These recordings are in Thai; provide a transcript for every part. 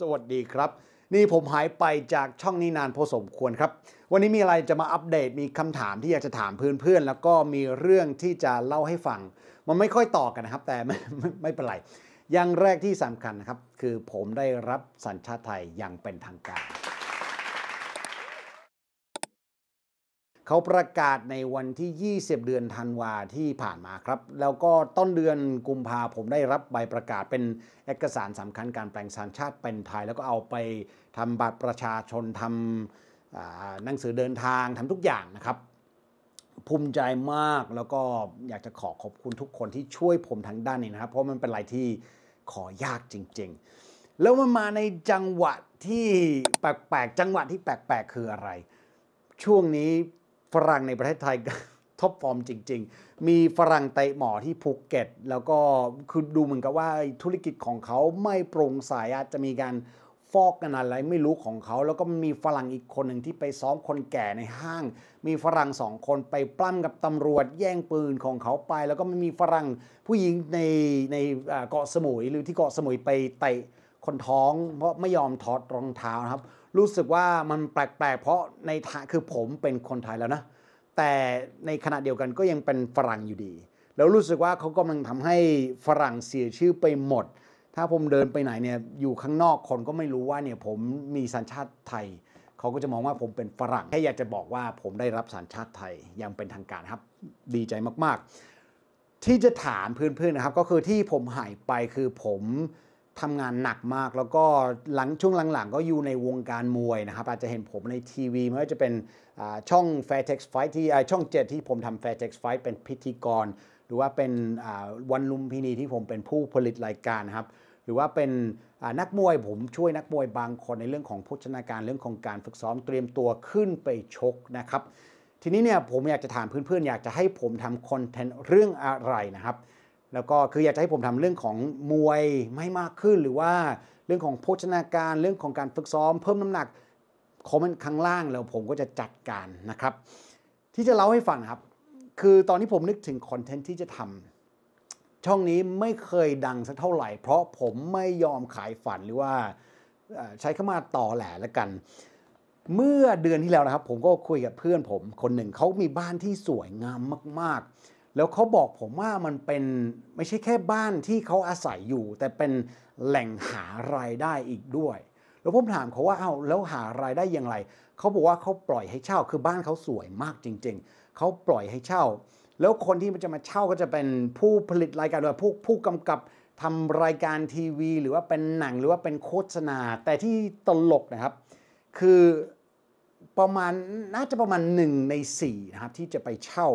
สวัสดีครับ นี่ผมหายไปจากช่องนี้นานพอสมควรครับ วันนี้มีอะไรจะมาอัปเดตมีคำถามที่อยากจะถามเพื่อนๆ แล้วก็มีเรื่องที่จะเล่าให้ฟัง มันไม่ค่อยต่อกันนะครับ แต่ไม่ไม่เป็นไรอย่างแรกที่สำคัญนะครับ คือผมได้รับสัญชาติไทยอย่างเป็นทางการเขาประกาศในวันที่ 20 เดือนธันวาที่ผ่านมาครับ แล้วก็ต้นเดือนกุมภาผมได้รับใบประกาศเป็นเอกสารสำคัญการแปลงสัญชาติเป็นไทย แล้วก็เอาไปทำบัตรประชาชนทำหนังสือเดินทางทำทุกอย่างนะครับ ภูมิใจมากแล้วก็อยากจะขอขอบคุณทุกคนที่ช่วยผมทางด้านนี้นะครับ เพราะมันเป็นอะไรที่ขอยากจริงๆ แล้วมันมาในจังหวะที่แปลกๆจังหวะที่แปลกๆคืออะไร ช่วงนี้ฝรั่งในประเทศไทยท็อปฟอร์มจริง ๆ มีฝรั่งเตะหมอที่ภูเก็ต แล้วก็คือดูเหมือนกับว่าธุรกิจของเขาไม่โปร่งใสอาจจะมีการฟอกกันอะไรไม่รู้ของเขา แล้วก็มีฝรั่งอีกคนหนึ่งที่ไปซ้อมคนแก่ในห้าง มีฝรั่งสองคนไปปล้ำกับตำรวจแย่งปืนของเขาไป แล้วก็มีฝรั่งผู้หญิงในในเกาะสมุยหรือที่เกาะสมุยไปเตะคนท้อง เพราะไม่ยอมถอดรองเท้านะครับรู้สึกว่ามันแปลกๆ เพราะในฐานคือผมเป็นคนไทยแล้วนะ แต่ในขณะเดียวกันก็ยังเป็นฝรั่งอยู่ดี แล้วรู้สึกว่าเขากำลังทำให้ฝรั่งเสียชื่อไปหมด ถ้าผมเดินไปไหนเนี่ย อยู่ข้างนอกคนก็ไม่รู้ว่าเนี่ยผมมีสัญชาติไทย เขาก็จะมองว่าผมเป็นฝรั่ง แค่อยากจะบอกว่าผมได้รับสัญชาติไทยอย่างเป็นทางการครับ ดีใจมากๆ ที่จะถามเพื่อนๆนะครับ ก็คือที่ผมหายไปคือผมทำงานหนักมาก แล้วก็หลังช่วงหลังๆ ก็อยู่ในวงการมวยนะครับ อาจจะเห็นผมในทีวีไม่ว่าจะเป็นช่อง Fairtex Fight ที่ช่อง 7 ที่ผมทำ Fairtex Fight เป็นพิธีกร หรือว่าเป็นวันลุมพินีที่ผมเป็นผู้ผลิตรายการครับหรือว่าเป็นนักมวยผมช่วยนักมวยบางคนในเรื่องของพัฒนาการเรื่องของการฝึกซ้อมเตรียมตัวขึ้นไปชกนะครับทีนี้เนี่ยผมอยากจะถามเพื่อนๆ อยากจะให้ผมทำคอนเทนต์เรื่องอะไรนะครับแล้วก็คืออยากจะให้ผมทำเรื่องของมวยไม่มากขึ้นหรือว่าเรื่องของโภชนาการเรื่องของการฝึกซ้อมเพิ่มน้ำหนักคอมเมนต์ข้างล่างแล้วผมก็จะจัดการนะครับ ที่จะเล่าให้ฟังครับ คือตอนนี้ผมนึกถึงคอนเทนต์ที่จะทำ ช่องนี้ไม่เคยดังสักเท่าไหร่เพราะผมไม่ยอมขายฝันหรือว่าใช้คำว่าต่อแหล่ละกัน เมื่อเดือนที่แล้วนะครับผมก็คุยกับเพื่อนผมคนหนึ่งเขามีบ้านที่สวยงามมากแล้วเขาบอกผมว่ามันเป็นไม่ใช่แค่บ้านที่เขาอาศัยอยู่ แต่เป็นแหล่งหารายได้อีกด้วยแล้วผมถามเขาว่าเอา้าแล้วหารายได้อย่างไรเขาบอกว่าเขาปล่อยให้เช่าคือบ้านเขาสวยมากจริงๆ เขาปล่อยให้เช่า แล้วคนที่มันจะมาเช่าก็จะเป็นผู้ผลิตรายการหรือผู้ผู้กำกับทำรายการทีวี หรือว่าเป็นหนัง หรือว่าเป็นโฆษณา แต่ที่ตลกนะครับ คือประมาณน่าจะประมาณ1ใน4นะครับที่จะไปเช่า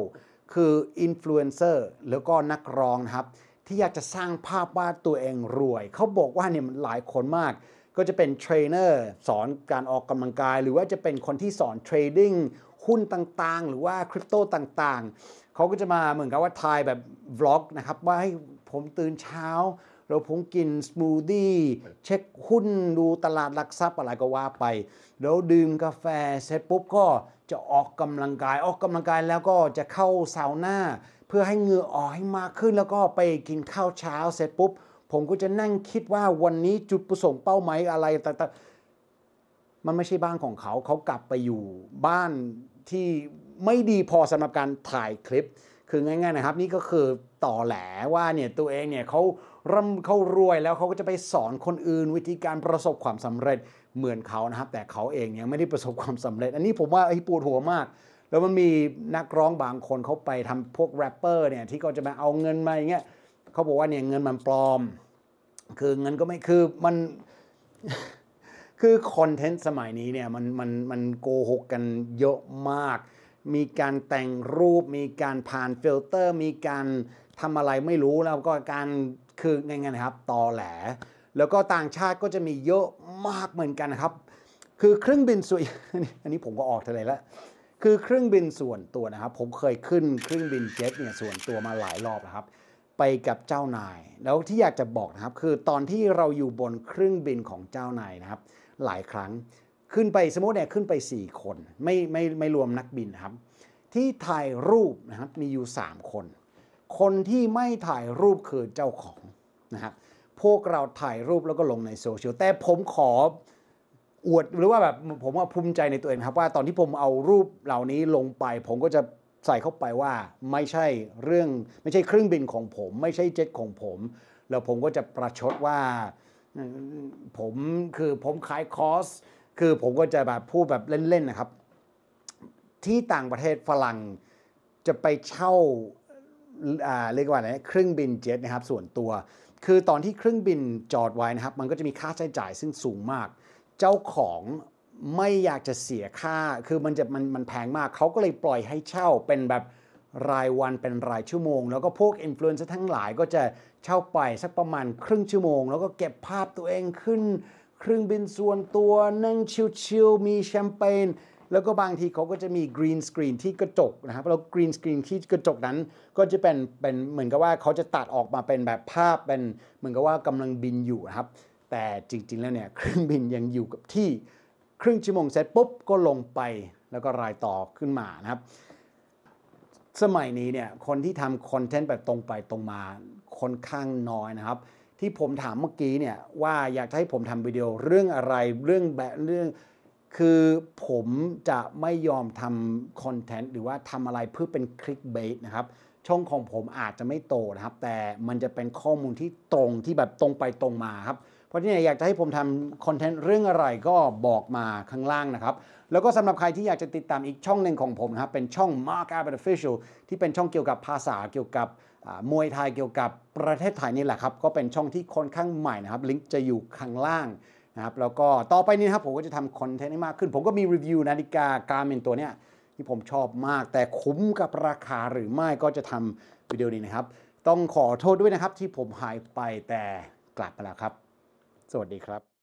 คืออินฟลูเอนเซอร์แล้วก็นักร้องนะครับ ที่อยากจะสร้างภาพวาดตัวเองรวย เขาบอกว่าเนี่ยหลายคนมากก็จะเป็นเทรนเนอร์สอนการออกกำลังกายหรือว่าจะเป็นคนที่สอนเทรดดิ้งหุ้นต่างๆ หรือว่าคริปโตต่างๆ เขาก็จะมาเหมือนกับว่าทายแบบบล็อกนะครับ ว่าให้ผมตื่นเช้าเราพงกินสมูทตี้เช็คหุ้นดูตลาดหลักทรัพย์อะไรก็ว่าไป แล้วดื่มกาแฟเสร็จปุ๊บก็จะออกกำลังกายออกกำลังกาย แล้วก็จะเข้าซาวน่าเพื่อให้เหงื่อออกให้มากขึ้น แล้วก็ไปกินข้าวเช้าเสร็จปุ๊บ ผมก็จะนั่งคิดว่าวันนี้จุดประสงค์เป้าหมายอะไรแต่มันไม่ใช่บ้านของเขาเขากลับไปอยู่บ้านที่ไม่ดีพอสำหรับการถ่ายคลิปคือง่ายๆนะครับนี่ก็คือต่อแหลว่าเนี่ยตัวเองเนี่ยเขาร่ำเขารวยแล้วเขาก็จะไปสอนคนอื่น วิธีการประสบความสำเร็จเหมือนเขานะครับ แต่เขาเองยังไม่ได้ประสบความสำเร็จ อันนี้ผมว่าไอ้ปวดหัวมาก แล้วมันมีนักร้องบางคนเขาไปทำพวกแรปเปอร์เนี่ยที่เขาจะมาเอาเงินมาอย่างเงี้ยเขาบอกว่าเนี่ยเงินมันปลอมคือเงินก็ไม่คือมันคือคอนเทนต์สมัยนี้เนี่ยมันมันมันโกหกกันเยอะมากมีการแต่งรูปมีการผ่านฟิลเตอร์มีการทำอะไรไม่รู้แล้วก็การคือไงนะครับตอแหล แล้วก็ต่างชาติก็จะมีเยอะมากเหมือนกันครับ คือเครื่องบินส่วนอันนี้ผมก็ออกทะเลแล้วคือเครื่องบินส่วนตัวนะครับผมเคยขึ้นเครื่องบินเจ็ตเนี่ยส่วนตัวมาหลายรอบนะครับ ไปกับเจ้านาย แล้วที่อยากจะบอกนะครับคือตอนที่เราอยู่บนเครื่องบินของเจ้านายนะครับ หลายครั้งขึ้นไปสมมติเนี่ยขึ้นไป 4 คน ไม่ไม่ไม่รวมนักบินครับที่ถ่ายรูปนะครับมีอยู่ 3 คน คนที่ไม่ถ่ายรูปคือเจ้าของนะครับพวกเราถ่ายรูปแล้วก็ลงในโซเชียลแต่ผมขออวดหรือว่าแบบผมว่าภูมิใจในตัวเองครับว่าตอนที่ผมเอารูปเหล่านี้ลงไป ผมก็จะใส่เข้าไปว่าไม่ใช่เรื่องไม่ใช่เครื่องบินของผม ไม่ใช่เจ็ตของผม แล้วผมก็จะประชดว่าผมคือผมขายคอสคือผมก็จะแบบพูดแบบเล่นๆนะครับ ที่ต่างประเทศฝรั่งจะไปเช่าเรียกว่าอะไรเครื่องบินเจ็ตนะครับ ส่วนตัว คือตอนที่เครื่องบินจอดไว้นะครับ มันก็จะมีค่าใช้จ่ายซึ่งสูงมาก เจ้าของไม่อยากจะเสียค่าคือมันจะมันมันแพงมาก เขาก็เลยปล่อยให้เช่าเป็นแบบรายวันเป็นรายชั่วโมง แล้วก็พวกอินฟลูเอนเซอร์ทั้งหลายก็จะเช่าไปสักประมาณครึ่งชั่วโมง แล้วก็เก็บภาพตัวเองขึ้นเครื่องบินส่วนตัวนั่งชิลๆมีแชมเปญแล้วก็บางทีเขาก็จะมีกรีนสกรีนที่กระจกนะครับแล้วกรีนสกรีนที่กระจกนั้นก็จะเป็นเป็นเหมือนกับว่าเขาจะตัดออกมาเป็นแบบภาพเป็นเหมือนกับว่ากำลังบินอยู่นะครับ แต่จริง ๆ แล้วเนี่ยเครื่องบินยังอยู่กับที่ครึ่งชั่วโมงเสร็จปุ๊บก็ลงไปแล้วก็รายต่อขึ้นมานะครับ สมัยนี้เนี่ยคนที่ทำคอนเทนต์แบบตรงไปตรงมาค่อนข้างน้อยนะครับที่ผมถามเมื่อกี้เนี่ย ว่าอยากให้ผมทำวิดีโอเรื่องอะไรเรื่องแบบเรื่อง คือผมจะไม่ยอมทำคอนเทนต์หรือว่าทำอะไรเพื่อเป็นคลิกเบสนะครับช่องของผมอาจจะไม่โตนะครับ แต่มันจะเป็นข้อมูลที่ตรงที่แบบตรงไปตรงมาครับเพราะที่ไหนอยากจะให้ผมทำคอนเทนต์เรื่องอะไรก็บอกมาข้างล่างนะครับ แล้วก็สำหรับใครที่อยากจะติดตามอีกช่องหนึ่งของผมนะครับเป็นช่อง Mark a b r t Official ที่เป็นช่องเกี่ยวกับภาษา เกี่ยวกับมวยไทยเกี่ยวกับประเทศไทยนี่แหละครับ ก็เป็นช่องที่ค่อนข้างใหม่นะครับ ลิงก์จะอยู่ข้างล่างนะครับ แล้วก็ต่อไปนี้ครับ ผมก็จะทำคอนเทนต์ให้มากขึ้น ผมก็มีรีวิวนาฬิกาการ์เมนตัวเนี้ยที่ผมชอบมาก แต่คุ้มกับราคาหรือไม่ก็จะทำวิดีโอนี้นะครับ ต้องขอโทษด้วยนะครับ ที่ผมหายไปแต่กลับมาแล้วครับสวัสดีครับ